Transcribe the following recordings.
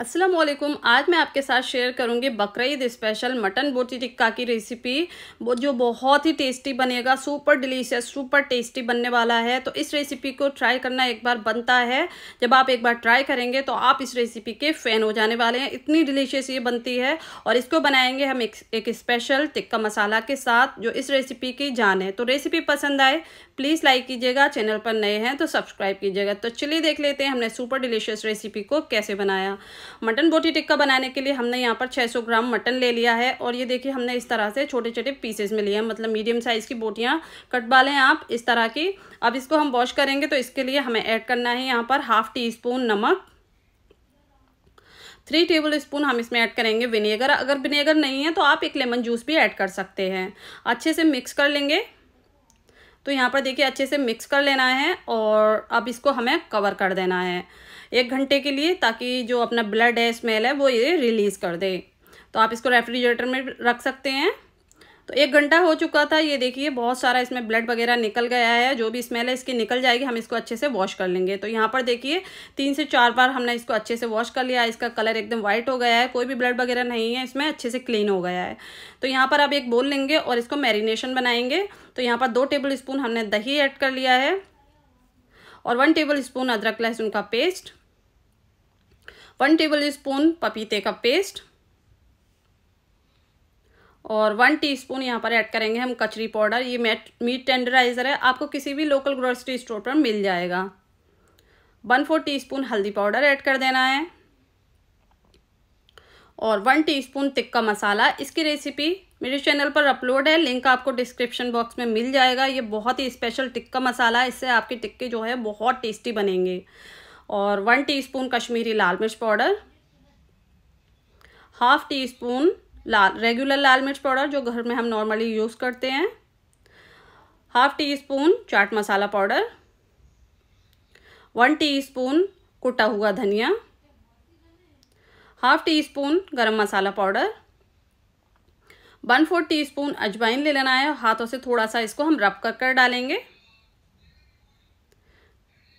असलम आज मैं आपके साथ शेयर करूंगी बकरीद स्पेशल मटन बोटी टिक्का की रेसिपी वो जो बहुत ही टेस्टी बनेगा सुपर डिलीशियस सुपर टेस्टी बनने वाला है तो इस रेसिपी को ट्राई करना एक बार बनता है जब आप एक बार ट्राई करेंगे तो आप इस रेसिपी के फ़ैन हो जाने वाले हैं इतनी डिलीशियस ये बनती है और इसको बनाएंगे हम एक, एक स्पेशल टिक्का मसाला के साथ जो इस रेसिपी की जान है तो रेसिपी पसंद आए प्लीज़ लाइक कीजिएगा चैनल पर नए हैं तो सब्सक्राइब कीजिएगा तो चलिए देख लेते हैं हमने सुपर डिलीशियस रेसिपी को कैसे बनाया मटन बोटी टिक्का बनाने के लिए हमने यहाँ पर 600 ग्राम मटन ले लिया है और ये देखिए हमने इस तरह से छोटे छोटे पीसेस में लिए हैं मतलब मीडियम साइज़ की बोटियाँ कटवा लें आप इस तरह की अब इसको हम वॉश करेंगे तो इसके लिए हमें ऐड करना है यहाँ पर हाफ टी स्पून नमक थ्री टेबल स्पून हम इसमें ऐड करेंगे विनेगर अगर विनेगर नहीं है तो आप एक लेमन जूस भी ऐड कर सकते हैं अच्छे से मिक्स कर लेंगे तो यहाँ पर देखिए अच्छे से मिक्स कर लेना है और अब इसको हमें कवर कर देना है एक घंटे के लिए ताकि जो अपना ब्लड है स्मेल है वो ये रिलीज़ कर दे तो आप इसको रेफ्रिजरेटर में रख सकते हैं तो एक घंटा हो चुका था ये देखिए बहुत सारा इसमें ब्लड वगैरह निकल गया है जो भी स्मेल है इसकी निकल जाएगी हम इसको अच्छे से वॉश कर लेंगे तो यहाँ पर देखिए तीन से चार बार हमने इसको अच्छे से वॉश कर लिया है इसका कलर एकदम व्हाइट हो गया है कोई भी ब्लड वगैरह नहीं है इसमें अच्छे से क्लीन हो गया है तो यहाँ पर आप एक बोल लेंगे और इसको मैरिनेशन बनाएंगे तो यहाँ पर दो टेबल स्पून हमने दही ऐड कर लिया है और वन टेबल स्पून अदरक लहसुन का पेस्ट वन टेबल स्पून पपीते का पेस्ट और वन टीस्पून यहाँ पर ऐड करेंगे हम कचरी पाउडर ये मेट मीट टेंडराइज़र है आपको किसी भी लोकल ग्रोसरी स्टोर पर मिल जाएगा वन फोर टीस्पून हल्दी पाउडर ऐड कर देना है और वन टीस्पून टिक्का मसाला इसकी रेसिपी मेरे चैनल पर अपलोड है लिंक आपको डिस्क्रिप्शन बॉक्स में मिल जाएगा ये बहुत ही स्पेशल टिक्का मसाला है इससे आपके टिक्के जो है बहुत टेस्टी बनेंगे और वन टीस्पून कश्मीरी लाल मिर्च पाउडर हाफ टी स्पून लाल रेगुलर लाल मिर्च पाउडर जो घर में हम नॉर्मली यूज़ करते हैं हाफ टी स्पून चाट मसाला पाउडर वन टी स्पून कुटा हुआ धनिया हाफ टी स्पून गरम मसाला powder one four teaspoon अजवाइन ले लेना है हाथों से थोड़ा सा इसको हम रब कर कर डालेंगे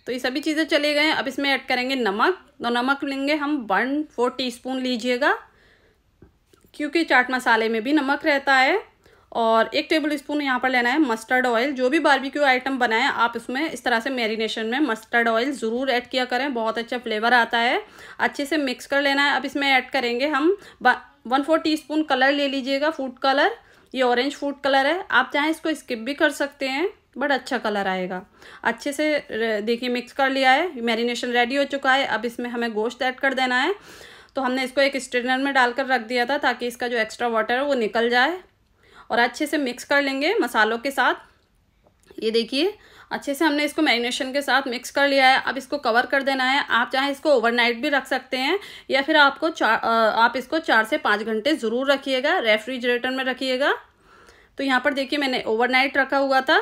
तो ये सभी चीज़ें चले गए अब इसमें ऐड करेंगे नमक तो नमक लेंगे हम वन फोर टी स्पून लीजिएगा क्योंकि चाट मसाले में भी नमक रहता है और एक टेबल स्पून यहाँ पर लेना है मस्टर्ड ऑयल जो भी बारबेक्यू आइटम बनाएं आप उसमें इस तरह से मैरिनेशन में मस्टर्ड ऑयल ज़रूर ऐड किया करें बहुत अच्छा फ्लेवर आता है अच्छे से मिक्स कर लेना है अब इसमें ऐड करेंगे हम one four teaspoon colour ले लीजिएगा फूड कलर ये ऑरेंज फूड कलर है आप चाहें इसको स्किप भी कर सकते हैं बट अच्छा कलर आएगा अच्छे से देखिए मिक्स कर लिया है मैरिनेशन रेडी हो चुका है अब इसमें हमें गोश्त ऐड कर देना है तो हमने इसको एक स्ट्रेनर में डालकर रख दिया था ताकि इसका जो एक्स्ट्रा वाटर है वो निकल जाए और अच्छे से मिक्स कर लेंगे मसालों के साथ ये देखिए अच्छे से हमने इसको मैरिनेशन के साथ मिक्स कर लिया है अब इसको कवर कर देना है आप चाहे इसको ओवरनाइट भी रख सकते हैं या फिर आपको चार आप इसको चार से पाँच घंटे ज़रूर रखिएगा रेफ्रिजरेटर में रखिएगा तो यहाँ पर देखिए मैंने ओवरनाइट रखा हुआ था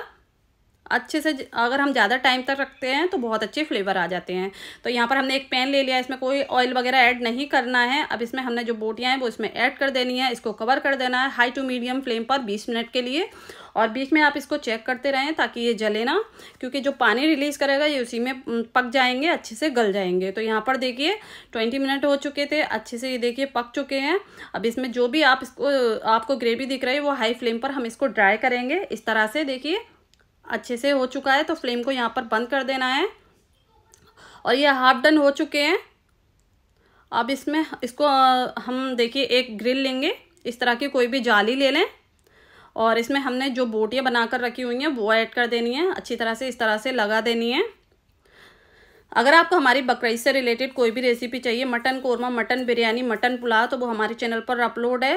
अच्छे से अगर हम ज़्यादा टाइम तक रखते हैं तो बहुत अच्छे फ्लेवर आ जाते हैं तो यहाँ पर हमने एक पैन ले लिया इसमें कोई ऑयल वगैरह ऐड नहीं करना है अब इसमें हमने जो बोटियाँ हैं वो इसमें ऐड कर देनी है इसको कवर कर देना है हाई टू मीडियम फ्लेम पर बीस मिनट के लिए और बीच में आप इसको चेक करते रहें ताकि ये जले ना क्योंकि जो पानी रिलीज़ करेगा ये उसी में पक जाएंगे अच्छे से गल जाएंगे तो यहाँ पर देखिए ट्वेंटी मिनट हो चुके थे अच्छे से ये देखिए पक चुके हैं अब इसमें जो भी आप इसको आपको ग्रेवी दिख रही है वो हाई फ्लेम पर हम इसको ड्राई करेंगे इस तरह से देखिए अच्छे से हो चुका है तो फ्लेम को यहाँ पर बंद कर देना है और ये हाफ डन हो चुके हैं अब इसमें इसको हम देखिए एक ग्रिल लेंगे इस तरह की कोई भी जाली ले लें और इसमें हमने जो बोटियाँ बनाकर रखी हुई हैं वो ऐड कर देनी है अच्छी तरह से इस तरह से लगा देनी है अगर आपको हमारी बकरीद से रिलेटेड कोई भी रेसिपी चाहिए mutton korma mutton biryani mutton pulao तो वो हमारे चैनल पर अपलोड है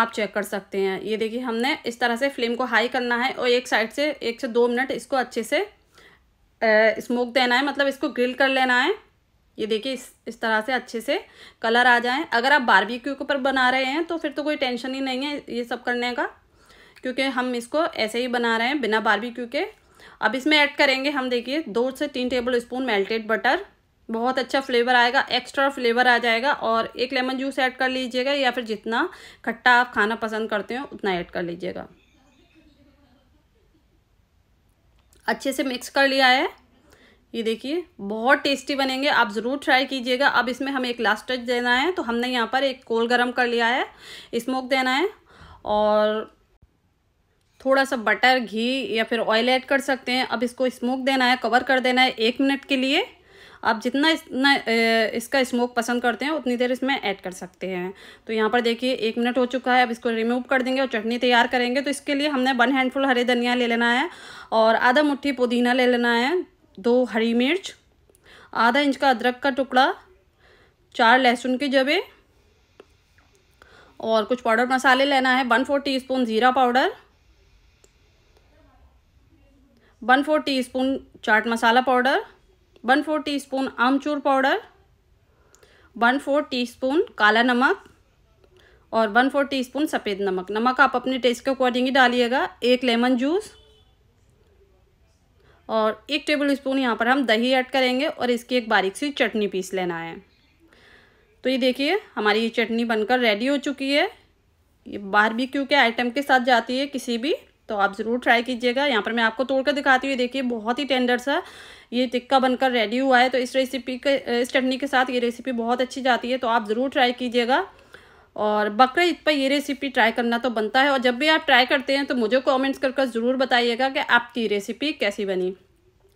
आप चेक कर सकते हैं ये देखिए हमने इस तरह से फ्लेम को हाई करना है और एक साइड से एक से दो मिनट इसको अच्छे से स्मोक देना है मतलब इसको ग्रिल कर लेना है ये देखिए इस इस तरह से अच्छे से कलर आ जाए अगर आप बारबेक्यू के ऊपर बना रहे हैं तो फिर तो कोई टेंशन ही नहीं है ये सब करने का क्योंकि हम इसको ऐसे ही बना रहे हैं बिना बारबेक्यू के अब इसमें ऐड करेंगे हम देखिए दो से तीन टेबल स्पून मेल्टेड बटर बहुत अच्छा फ्लेवर आएगा एक्स्ट्रा फ्लेवर आ जाएगा और एक लेमन जूस ऐड कर लीजिएगा या फिर जितना खट्टा आप खाना पसंद करते हो उतना ऐड कर लीजिएगा अच्छे से मिक्स कर लिया है ये देखिए बहुत टेस्टी बनेंगे आप ज़रूर ट्राई कीजिएगा अब इसमें हमें एक लास्ट टच देना है तो हमने यहाँ पर एक कोल गरम कर लिया है स्मोक देना है और थोड़ा सा बटर घी या फिर ऑयल ऐड कर सकते हैं अब इसको स्मोक देना है कवर कर देना है एक मिनट के लिए आप जितना इतना इसका स्मोक पसंद करते हैं उतनी देर इसमें ऐड कर सकते हैं तो यहाँ पर देखिए एक मिनट हो चुका है अब इसको रिमूव कर देंगे और चटनी तैयार करेंगे तो इसके लिए हमने वन हैंडफुल हरे धनिया ले लेना है और आधा मुट्ठी पुदीना ले लेना है दो हरी मिर्च आधा इंच का अदरक का टुकड़ा चार लहसुन के जबे और कुछ पाउडर मसाले लेना है वन फोर स्पून ज़ीरा powder one four teaspoon चाट मसाला powder one four teaspoon आमचूर powder one four teaspoon काला नमक और वन फोर टी स्पून सफ़ेद नमक नमक आप अपने टेस्ट के अकॉर्डिंग ही डालिएगा एक लेमन जूस और एक टेबल स्पून यहाँ पर हम दही ऐड करेंगे और इसकी एक बारीक सी चटनी पीस लेना है तो ये देखिए हमारी ये चटनी बनकर रेडी हो चुकी है ये बाहर भी के आइटम के साथ जाती है किसी भी तो आप ज़रूर ट्राई कीजिएगा यहाँ पर मैं आपको तोड़ कर दिखाती हूँ देखिए बहुत ही टेंडर सा ये टिक्का बनकर रेडी हुआ है तो इस रेसिपी के इस चटनी के साथ ये रेसिपी बहुत अच्छी जाती है तो आप ज़रूर ट्राई कीजिएगा और बकरे ईद पर ये रेसिपी ट्राई करना तो बनता है और जब भी आप ट्राई करते हैं तो मुझे कमेंट्स कर ज़रूर बताइएगा कि आपकी रेसिपी कैसी बनी